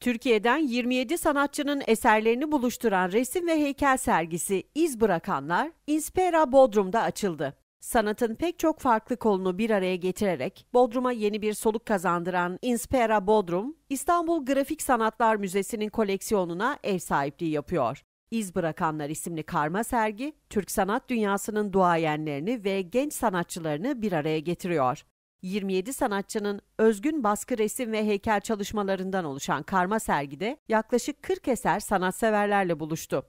Türkiye'den 27 sanatçının eserlerini buluşturan resim ve heykel sergisi İz Bırakanlar, Inspira Bodrum'da açıldı. Sanatın pek çok farklı kolunu bir araya getirerek Bodrum'a yeni bir soluk kazandıran Inspira Bodrum, İstanbul Grafik Sanatlar Müzesi'nin koleksiyonuna ev sahipliği yapıyor. İz Bırakanlar isimli karma sergi, Türk sanat dünyasının duayenlerini ve genç sanatçılarını bir araya getiriyor. 27 sanatçının özgün baskı resim ve heykel çalışmalarından oluşan karma sergide yaklaşık 40 eser sanatseverlerle buluştu.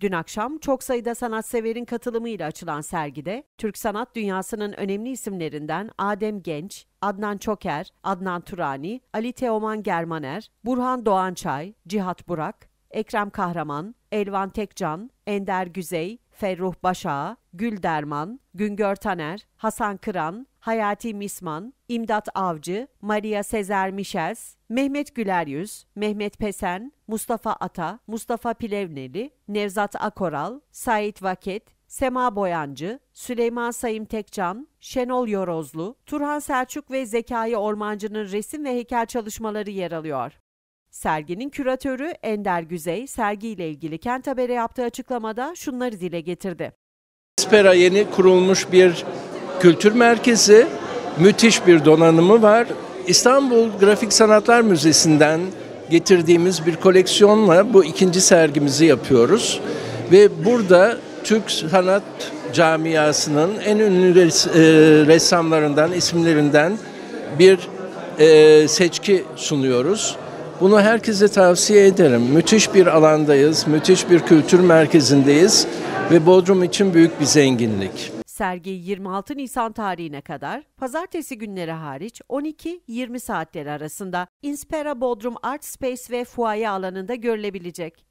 Dün akşam çok sayıda sanatseverin katılımıyla açılan sergide Türk sanat dünyasının önemli isimlerinden Adem Genç, Adnan Çoker, Adnan Turani, Ali Teoman Germaner, Burhan Doğançay, Cihat Burak, Ekrem Kahraman, Elvan Tekcan, Ender Güzey, Ferruh Başağa, Gül Derman, Güngör Taner, Hasan Kıran, Hayati Misman, İmdat Avcı, Maria Sezer Mişels, Mehmet Güleryüz, Mehmet Pesen, Mustafa Ata, Mustafa Pilevneli, Nevzat Akoral, Sait Vaket, Sema Boyancı, Süleyman Sayım Tekcan, Şenol Yorozlu, Turhan Selçuk ve Zekai Ormancı'nın resim ve heykel çalışmaları yer alıyor. Serginin küratörü Ender Güzey, sergiyle ilgili Kent Haber'e yaptığı açıklamada şunları dile getirdi. Spera yeni kurulmuş bir kültür merkezi, müthiş bir donanımı var. İstanbul Grafik Sanatlar Müzesi'nden getirdiğimiz bir koleksiyonla bu ikinci sergimizi yapıyoruz. Ve burada Türk sanat camiasının en ünlü res, e, ressamlarından, isimlerinden bir e, seçki sunuyoruz. Bunu herkese tavsiye ederim. Müthiş bir alandayız, müthiş bir kültür merkezindeyiz ve Bodrum için büyük bir zenginlik. Sergi 26 Nisan tarihine kadar pazartesi günleri hariç 12-20 saatleri arasında Inspira Bodrum Art Space ve Fuaye alanında görülebilecek.